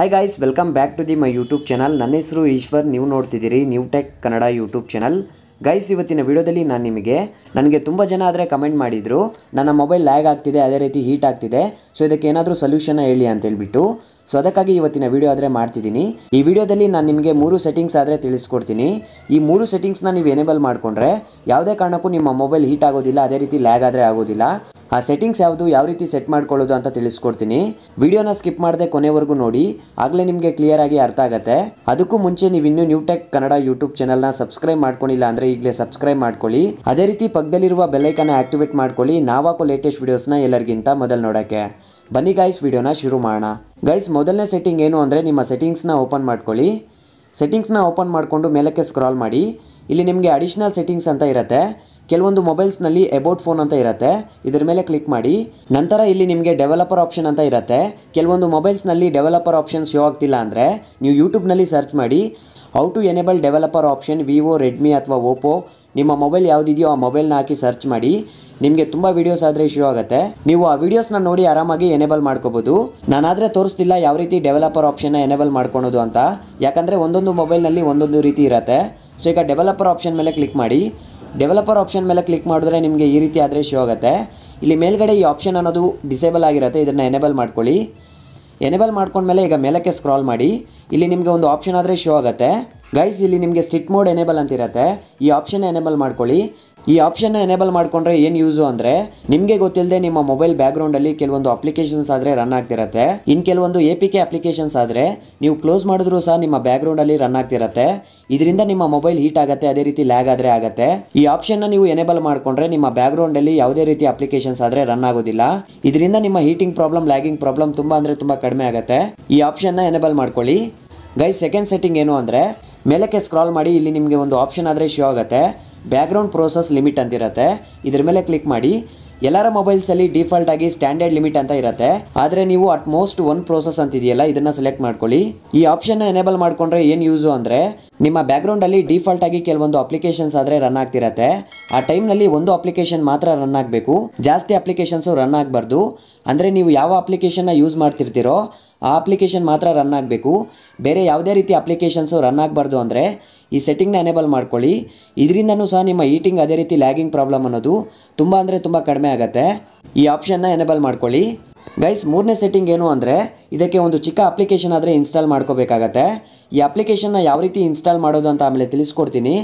hi guys welcome back to the my YouTube channel ನನ್ನ ಹೆಸರು ಈಶ್ವರ್ ನೀವು ನೋಡ್ತಿದ್ದೀರಿ new tech Kannada YouTube channel guys ಇವತ್ತಿನ ವಿಡಿಯೋದಲ್ಲಿ ನಾನು ನಿಮಗೆ ನನಗೆ ತುಂಬ ಜನ ಆದರೆ ಕಮೆಂಟ್ ಮಾಡಿದರು ನನ್ನ ಮೊಬೈಲ್ ಲ್ಯಾಗ್ ಆಗ್ತಿದೆ ಅದೇ ರೀತಿ ಹೀಟ್ ಆಗ್ತಿದೆ ಸೊ ಇದಕ್ಕೆ ಏನಾದರೂ ಸೊಲ್ಯೂಷನ್ನ ಹೇಳಿ ಅಂತೇಳ್ಬಿಟ್ಟು ಸೊ ಅದಕ್ಕಾಗಿ ಇವತ್ತಿನ ವಿಡಿಯೋ ಆದರೆ ಮಾಡ್ತಿದ್ದೀನಿ ಈ ವಿಡಿಯೋದಲ್ಲಿ ನಾನು ನಿಮಗೆ ಮೂರು ಸೆಟ್ಟಿಂಗ್ಸ್ ಆದರೆ ತಿಳಿಸ್ಕೊಡ್ತೀನಿ ಈ ಮೂರು ಸೆಟ್ಟಿಂಗ್ಸ್ನ ನೀವು ಎನೇಬಲ್ ಮಾಡಿಕೊಂಡ್ರೆ ಯಾವುದೇ ಕಾರಣಕ್ಕೂ ನಿಮ್ಮ ಮೊಬೈಲ್ ಹೀಟ್ ಆಗೋದಿಲ್ಲ ಅದೇ ರೀತಿ ಲ್ಯಾಗ್ ಆದರೆ ಆಗೋದಿಲ್ಲ ಆ ಸೆಟ್ಟಿಂಗ್ಸ್ ಯಾವುದು ಯಾವ ರೀತಿ ಸೆಟ್ ಮಾಡ್ಕೊಳ್ಳೋದು ಅಂತ ತಿಳಿಸ್ಕೊಡ್ತೀನಿ ವಿಡಿಯೋನ ಸ್ಕಿಪ್ ಮಾಡದೆ ಕೊನೆವರೆಗೂ ನೋಡಿ ಆಗಲೇ ನಿಮಗೆ ಕ್ಲಿಯರ್ ಆಗಿ ಅರ್ಥ ಆಗುತ್ತೆ ಅದಕ್ಕೂ ಮುಂಚೆ ನೀವು ಇನ್ನೂ ನ್ಯೂ ಟೆಕ್ ಕನ್ನಡ ಯೂಟ್ಯೂಬ್ ಚಾನಲ್ನ ಸಬ್ಸ್ಕ್ರೈಬ್ ಮಾಡ್ಕೊಂಡಿಲ್ಲ ಅಂದರೆ ಈಗಲೇ ಸಬ್ಸ್ಕ್ರೈಬ್ ಮಾಡ್ಕೊಳ್ಳಿ ಅದೇ ರೀತಿ ಪಕ್ಕದಲ್ಲಿರುವ ಬೆಲ್ಲೈಕನ್ನ ಆಕ್ಟಿವೇಟ್ ಮಾಡ್ಕೊಳ್ಳಿ ನಾವಾಕೋ ಲೇಟೆಸ್ಟ್ ವಿಡಿಯೋಸ್ನ ಎಲ್ಲರಿಗಿಂತ ಮೊದಲು ನೋಡೋಕ್ಕೆ ಬನ್ನಿ ಗೈಸ್ ವಿಡಿಯೋನ ಶುರು ಮಾಡೋಣ ಗೈಸ್ ಮೊದಲನೇ ಸೆಟ್ಟಿಂಗ್ ಏನು ಅಂದರೆ ನಿಮ್ಮ ಸೆಟ್ಟಿಂಗ್ಸ್ನ ಓಪನ್ ಮಾಡ್ಕೊಳ್ಳಿ ಸೆಟ್ಟಿಂಗ್ಸ್ನ ಓಪನ್ ಮಾಡಿಕೊಂಡು ಮೇಲಕ್ಕೆ ಸ್ಕ್ರಾಲ್ ಮಾಡಿ ಇಲ್ಲಿ ನಿಮಗೆ ಅಡಿಷ್ನಲ್ ಸೆಟ್ಟಿಂಗ್ಸ್ ಅಂತ ಇರುತ್ತೆ ಕೆಲವೊಂದು ಮೊಬೈಲ್ಸ್ನಲ್ಲಿ ಎಬೌಟ್ ಫೋನ್ ಅಂತ ಇರುತ್ತೆ ಇದರ ಮೇಲೆ ಕ್ಲಿಕ್ ಮಾಡಿ ನಂತರ ಇಲ್ಲಿ ನಿಮಗೆ ಡೆವಲಪರ್ ಆಪ್ಷನ್ ಅಂತ ಇರುತ್ತೆ ಕೆಲವೊಂದು ಮೊಬೈಲ್ಸ್ನಲ್ಲಿ ಡೆವಲಪರ್ ಆಪ್ಷನ್ ಶೋ ಆಗ್ತಿಲ್ಲ ಅಂದರೆ ನೀವು ಯೂಟ್ಯೂಬ್ನಲ್ಲಿ ಸರ್ಚ್ ಮಾಡಿ how to enable developer option Vivo Redmi ಅಥವಾ ಓಪೋ ನಿಮ್ಮ ಮೊಬೈಲ್ ಯಾವುದಿದೆಯೋ ಆ ಮೊಬೈಲ್ನ ಹಾಕಿ ಸರ್ಚ್ ಮಾಡಿ ನಿಮಗೆ ತುಂಬ ವೀಡಿಯೋಸ್ ಆದರೆ ಇಶ್ಯೂ ಆಗುತ್ತೆ ನೀವು ಆ ವೀಡಿಯೋಸ್ನ ನೋಡಿ ಆರಾಮಾಗಿ ಎನೇಬಲ್ ಮಾಡ್ಕೋಬೋದು ನಾನಾದರೆ ತೋರಿಸ್ತಿಲ್ಲ ಯಾವ ರೀತಿ ಡೆವಲಪರ್ ಆಪ್ಷನ್ನ ಎನೇಬಲ್ ಮಾಡ್ಕೊಳೋದು ಅಂತ ಯಾಕಂದರೆ ಒಂದೊಂದು ಮೊಬೈಲ್ನಲ್ಲಿ ಒಂದೊಂದು ರೀತಿ ಇರುತ್ತೆ ಸೊ ಈಗ ಡೆವಲಪರ್ ಆಪ್ಷನ್ ಮೇಲೆ ಕ್ಲಿಕ್ ಮಾಡಿ ಡೆವಲಪರ್ ಆಪ್ಷನ್ ಮೇಲೆ ಕ್ಲಿಕ್ ಮಾಡಿದ್ರೆ ನಿಮಗೆ ಈ ರೀತಿ ಆದರೆ ಶೋ ಆಗುತ್ತೆ ಇಲ್ಲಿ ಮೇಲ್ಗಡೆ ಈ ಆಪ್ಷನ್ ಅನ್ನೋದು ಡಿಸೇಬಲ್ ಆಗಿರುತ್ತೆ ಇದನ್ನು ಎನೇಬಲ್ ಮಾಡ್ಕೊಳ್ಳಿ ಎನೇಬಲ್ ಮಾಡ್ಕೊಂಡ್ಮೇಲೆ ಈಗ ಮೇಲಕ್ಕೆ ಸ್ಕ್ರಾಲ್ ಮಾಡಿ ಇಲ್ಲಿ ನಿಮಗೆ ಒಂದು ಆಪ್ಷನ್ ಆದರೆ ಶೋ ಆಗುತ್ತೆ ಗೈಸ್ ಇಲ್ಲಿ ನಿಮಗೆ ಸ್ಟಿಟ್ ಮೋಡ್ ಎನೇಬಲ್ ಅಂತಿರತ್ತೆ ಈ ಆಪ್ಷನ್ ಎನೇಬಲ್ ಮಾಡ್ಕೊಳ್ಳಿ ಈ ಆಪ್ಷನ್ನ ಎನೇಬಲ್ ಮಾಡಿಕೊಂಡ್ರೆ ಏನು ಯೂಸು ಅಂದರೆ ನಿಮಗೆ ಗೊತ್ತಿಲ್ಲದೆ ನಿಮ್ಮ ಮೊಬೈಲ್ ಬ್ಯಾಕ್ಗ್ರೌಂಡಲ್ಲಿ ಕೆಲವೊಂದು ಅಪ್ಲಿಕೇಶನ್ಸ್ ಆದರೆ ರನ್ ಆಗ್ತಿರತ್ತೆ ಇನ್ನು ಕೆಲವೊಂದು ಎ ಪಿ ಕೆ ಅಪ್ಲಿಕೇಶನ್ಸ್ ಆದರೆ ನೀವು ಕ್ಲೋಸ್ ಮಾಡಿದ್ರೂ ಸಹ ನಿಮ್ಮ ಬ್ಯಾಕ್ಗ್ರೌಂಡಲ್ಲಿ ರನ್ ಆಗ್ತಿರತ್ತೆ ಇದರಿಂದ ನಿಮ್ಮ ಮೊಬೈಲ್ ಹೀಟ್ ಆಗುತ್ತೆ ಅದೇ ರೀತಿ ಲ್ಯಾಗ್ ಆದರೆ ಆಗುತ್ತೆ ಈ ಆಪ್ಷನ್ನ ನೀವು ಎನೇಬಲ್ ಮಾಡಿಕೊಂಡ್ರೆ ನಿಮ್ಮ ಬ್ಯಾಕ್ಗ್ರೌಂಡಲ್ಲಿ ಯಾವುದೇ ರೀತಿ ಅಪ್ಲಿಕೇಶನ್ಸ್ ಆದರೆ ರನ್ ಆಗೋದಿಲ್ಲ ಇದರಿಂದ ನಿಮ್ಮ ಹೀಟಿಂಗ್ ಪ್ರಾಬ್ಲಮ್ ಲ್ಯಾಗಿಂಗ್ ಪ್ರಾಬ್ಲಮ್ ತುಂಬ ಅಂದರೆ ತುಂಬ ಕಡಿಮೆ ಆಗುತ್ತೆ ಈ ಆಪ್ಷನ್ನ ಎನೇಬಲ್ ಮಾಡ್ಕೊಳ್ಳಿ ಗೈಸ್ ಸೆಕೆಂಡ್ ಸೆಟ್ಟಿಂಗ್ ಏನು ಅಂದರೆ ಮೇಲಕ್ಕೆ ಸ್ಕ್ರಾಲ್ ಮಾಡಿ ಇಲ್ಲಿ ನಿಮಗೆ ಒಂದು ಆಪ್ಷನ್ ಆದರೆ ಶೋ ಆಗುತ್ತೆ ಬ್ಯಾಕ್ಗ್ರೌಂಡ್ ಪ್ರೋಸೆಸ್ ಲಿಮಿಟ್ ಅಂತಿರುತ್ತೆ ಇದ್ರ ಮೇಲೆ ಕ್ಲಿಕ್ ಮಾಡಿ ಎಲ್ಲರ ಮೊಬೈಲ್ಸಲ್ಲಿ ಡಿಫಾಲ್ಟ್ ಆಗಿ ಸ್ಟ್ಯಾಂಡರ್ಡ್ ಲಿಮಿಟ್ ಅಂತ ಇರುತ್ತೆ ಆದರೆ ನೀವು ಅಟ್ ಮೋಸ್ಟ್ ಒನ್ ಪ್ರೋಸೆಸ್ ಅಂತಿದೆಯಲ್ಲ ಇದನ್ನು ಸೆಲೆಕ್ಟ್ ಮಾಡ್ಕೊಳ್ಳಿ ಈ ಆಪ್ಷನ್ನ ಎನೇಬಲ್ ಮಾಡ್ಕೊಂಡ್ರೆ ಏನು ಯೂಸು ಅಂದರೆ ನಿಮ್ಮ ಬ್ಯಾಕ್ಗ್ರೌಂಡಲ್ಲಿ ಡಿಫಾಲ್ಟ್ ಆಗಿ ಕೆಲವೊಂದು ಅಪ್ಲಿಕೇಶನ್ಸ್ ಆದರೆ ರನ್ ಆಗ್ತಿರತ್ತೆ ಆ ಟೈಮ್ನಲ್ಲಿ ಒಂದು ಅಪ್ಲಿಕೇಶನ್ ಮಾತ್ರ ರನ್ ಆಗಬೇಕು ಜಾಸ್ತಿ ಅಪ್ಲಿಕೇಶನ್ಸು ರನ್ ಆಗಬಾರ್ದು ಅಂದರೆ ನೀವು ಯಾವ ಅಪ್ಲಿಕೇಶನ್ನ ಯೂಸ್ ಮಾಡ್ತಿರ್ತೀರೋ ಆ ಅಪ್ಲಿಕೇಶನ್ ಮಾತ್ರ ರನ್ ಆಗಬೇಕು ಬೇರೆ ಯಾವುದೇ ರೀತಿ ಅಪ್ಲಿಕೇಶನ್ಸು ರನ್ ಆಗಬಾರ್ದು ಅಂದರೆ ಈ ಸೆಟ್ಟಿಂಗ್ನ ಎನೇಬಲ್ ಮಾಡ್ಕೊಳ್ಳಿ ಇದರಿಂದನೂ ಸಹ ನಿಮ್ಮ ಈಟಿಂಗ್ ಅದೇ ರೀತಿ ಲ್ಯಾಗಿಂಗ್ ಪ್ರಾಬ್ಲಮ್ ಅನ್ನೋದು ತುಂಬ ಅಂದರೆ ತುಂಬ ಕಡಿಮೆ ಆಗುತ್ತೆ ಈ ಆಪ್ಷನ್ನ ಎನೇಬಲ್ ಮಾಡ್ಕೊಳ್ಳಿ ಗೈಸ್ ಮೂರನೇ ಸೆಟ್ಟಿಂಗ್ ಏನು ಅಂದರೆ ಇದಕ್ಕೆ ಒಂದು ಚಿಕ್ಕ ಅಪ್ಲಿಕೇಶನ್ ಆದರೆ ಇನ್ಸ್ಟಾಲ್ ಮಾಡ್ಕೋಬೇಕಾಗತ್ತೆ ಈ ಅಪ್ಲಿಕೇಶನ್ನ ಯಾವ ರೀತಿ ಇನ್ಸ್ಟಾಲ್ ಮಾಡೋದು ಅಂತ ಆಮೇಲೆ ತಿಳಿಸ್ಕೊಡ್ತೀನಿ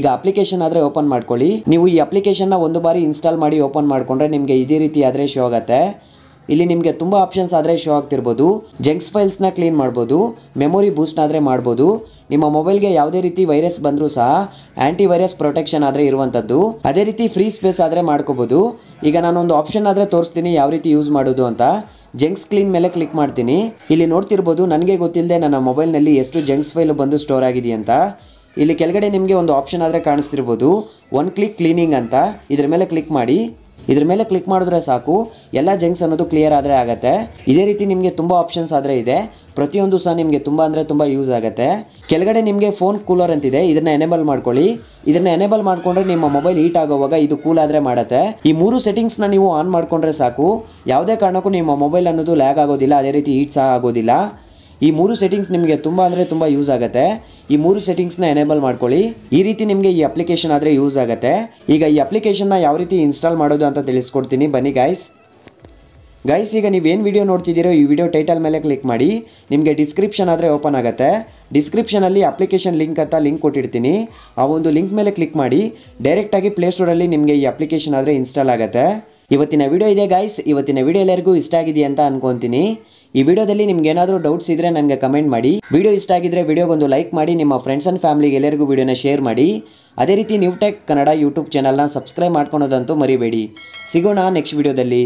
ಈಗ ಅಪ್ಲಿಕೇಶನ್ ಆದರೆ ಓಪನ್ ಮಾಡ್ಕೊಳ್ಳಿ ನೀವು ಈ ಅಪ್ಲಿಕೇಶನ್ನ ಒಂದು ಬಾರಿ ಇನ್ಸ್ಟಾಲ್ ಮಾಡಿ ಓಪನ್ ಮಾಡಿಕೊಂಡ್ರೆ ನಿಮಗೆ ಇದೇ ರೀತಿ ಆದರೆ ಶೋ ಆಗುತ್ತೆ ಇಲ್ಲಿ ನಿಮಗೆ ತುಂಬ ಆಪ್ಷನ್ಸ್ ಆದರೆ ಶೋ ಆಗ್ತಿರ್ಬೋದು ಜಂಕ್ಸ್ ಫೈಲ್ಸ್ನ ಕ್ಲೀನ್ ಮಾಡ್ಬೋದು ಮೆಮೊರಿ ಬೂಸ್ಟ್ ಆದರೆ ಮಾಡ್ಬೋದು ನಿಮ್ಮ ಮೊಬೈಲ್ಗೆ ಯಾವುದೇ ರೀತಿ ವೈರಸ್ ಬಂದರೂ ಸಹ ಆ್ಯಂಟಿ ವೈರಸ್ ಪ್ರೊಟೆಕ್ಷನ್ ಆದರೆ ಇರುವಂಥದ್ದು ಅದೇ ರೀತಿ ಫ್ರೀ ಸ್ಪೇಸ್ ಆದರೆ ಮಾಡ್ಕೋಬೋದು ಈಗ ನಾನೊಂದು ಆಪ್ಷನ್ ಆದರೆ ತೋರಿಸ್ತೀನಿ ಯಾವ ರೀತಿ ಯೂಸ್ ಮಾಡೋದು ಅಂತ ಜಂಕ್ಸ್ ಕ್ಲೀನ್ ಮೇಲೆ ಕ್ಲಿಕ್ ಮಾಡ್ತೀನಿ ಇಲ್ಲಿ ನೋಡ್ತಿರ್ಬೋದು ನನಗೆ ಗೊತ್ತಿಲ್ಲದೆ ನನ್ನ ಮೊಬೈಲ್ನಲ್ಲಿ ಎಷ್ಟು ಜಂಕ್ಸ್ ಫೈಲು ಬಂದು ಸ್ಟೋರ್ ಆಗಿದೆ ಅಂತ ಇಲ್ಲಿ ಕೆಳಗಡೆ ನಿಮಗೆ ಒಂದು ಆಪ್ಷನ್ ಆದರೆ ಕಾಣಿಸ್ತಿರ್ಬೋದು ಒನ್ ಕ್ಲಿಕ್ ಕ್ಲೀನಿಂಗ್ ಅಂತ ಇದರ ಮೇಲೆ ಕ್ಲಿಕ್ ಮಾಡಿ ಇದ್ರ ಮೇಲೆ ಕ್ಲಿಕ್ ಮಾಡಿದ್ರೆ ಸಾಕು ಎಲ್ಲ ಜಂಕ್ಸ್ ಅನ್ನೋದು ಕ್ಲಿಯರ್ ಆದರೆ ಆಗುತ್ತೆ ಇದೇ ರೀತಿ ನಿಮಗೆ ತುಂಬ ಆಪ್ಷನ್ಸ್ ಆದರೆ ಇದೆ ಪ್ರತಿಯೊಂದು ಸಹ ನಿಮಗೆ ತುಂಬ ಅಂದರೆ ತುಂಬ ಯೂಸ್ ಆಗುತ್ತೆ ಕೆಳಗಡೆ ನಿಮಗೆ ಫೋನ್ ಕೂಲರ್ ಅಂತಿದೆ ಇದನ್ನ ಎನೇಬಲ್ ಮಾಡ್ಕೊಳ್ಳಿ ಇದನ್ನ ಎನೇಬಲ್ ಮಾಡಿಕೊಂಡ್ರೆ ನಿಮ್ಮ ಮೊಬೈಲ್ ಹೀಟ್ ಆಗೋವಾಗ ಇದು ಕೂಲ್ ಆದರೆ ಮಾಡುತ್ತೆ ಈ ಮೂರು ಸೆಟ್ಟಿಂಗ್ಸ್ನ ನೀವು ಆನ್ ಮಾಡಿಕೊಂಡ್ರೆ ಸಾಕು ಯಾವುದೇ ಕಾರಣಕ್ಕೂ ನಿಮ್ಮ ಮೊಬೈಲ್ ಅನ್ನೋದು ಲ್ಯಾಗ್ ಆಗೋದಿಲ್ಲ ಅದೇ ರೀತಿ ಹೀಟ್ ಸಹ ಆಗೋದಿಲ್ಲ ಈ ಮೂರು ಸೆಟ್ಟಿಂಗ್ಸ್ ನಿಮಗೆ ತುಂಬ ಅಂದರೆ ತುಂಬ ಯೂಸ್ ಆಗುತ್ತೆ ಈ ಮೂರು ಸೆಟ್ಟಿಂಗ್ಸ್ನ ಎನೇಬಲ್ ಮಾಡ್ಕೊಳ್ಳಿ ಈ ರೀತಿ ನಿಮಗೆ ಈ ಅಪ್ಲಿಕೇಶನ್ ಆದರೆ ಯೂಸ್ ಆಗುತ್ತೆ ಈಗ ಈ ಅಪ್ಲಿಕೇಶನ್ನ ಯಾವ ರೀತಿ ಇನ್ಸ್ಟಾಲ್ ಮಾಡೋದು ಅಂತ ತಿಳಿಸ್ಕೊಡ್ತೀನಿ ಬನ್ನಿ ಗೈಸ್ ಗೈಸ್ ಈಗ ನೀವೇನು ವಿಡಿಯೋ ನೋಡ್ತಿದ್ದೀರೋ ಈ ವಿಡಿಯೋ ಟೈಟಲ್ ಮೇಲೆ ಕ್ಲಿಕ್ ಮಾಡಿ ನಿಮಗೆ ಡಿಸ್ಕ್ರಿಪ್ಷನ್ ಆದರೆ ಓಪನ್ ಆಗುತ್ತೆ ಡಿಸ್ಕ್ರಿಪ್ಷನಲ್ಲಿ ಅಪ್ಲಿಕೇಶನ್ ಲಿಂಕ್ ಅಂತ ಲಿಂಕ್ ಕೊಟ್ಟಿರ್ತೀನಿ ಆ ಒಂದು ಲಿಂಕ್ ಮೇಲೆ ಕ್ಲಿಕ್ ಮಾಡಿ ಡೈರೆಕ್ಟಾಗಿ ಪ್ಲೇಸ್ಟೋರಲ್ಲಿ ನಿಮಗೆ ಈ ಅಪ್ಲಿಕೇಶನ್ ಆದರೆ ಇನ್ಸ್ಟಾಲ್ ಆಗುತ್ತೆ ಇವತ್ತಿನ ವಿಡಿಯೋ ಇದೆ ಗಾಯ್ಸ್ ಇವತ್ತಿನ ವಿಡಿಯೋ ಎಲ್ಲರಿಗೂ ಇಷ್ಟ ಆಗಿದೆ ಅಂತ ಅನ್ಕೊಂತೀನಿ ಈ ವಿಡಿಯೋದಲ್ಲಿ ನಿಮ್ಗೆ ಏನಾದರೂ ಡೌಟ್ಸ್ ಇದ್ರೆ ನನಗೆ ಕಮೆಂಟ್ ಮಾಡಿ ವಿಡಿಯೋ ಇಷ್ಟ ಆಗಿದ್ರೆ ಒಂದು ಲೈಕ್ ಮಾಡಿ ನಿಮ್ಮ ಫ್ರೆಂಡ್ಸ್ ಆ್ಯಂಡ್ ಫ್ಯಾಮಿಲಿಗೆ ಎಲ್ಲರಿಗೂ ವಿಡಿಯೋನ ಶೇರ್ ಮಾಡಿ ಅದೇ ರೀತಿ ನ್ಯೂ ಟೆಕ್ ಕನ್ನಡ ಯೂಟ್ಯೂಬ್ ಚಾನಲ್ನ ಸಬ್ಸ್ಕ್ರೈಬ್ ಮಾಡ್ಕೊಳೋದಂತೂ ಮರಿಬೇಡಿ ಸಿಗೋಣ ನೆಕ್ಸ್ಟ್ ವಿಡಿಯೋದಲ್ಲಿ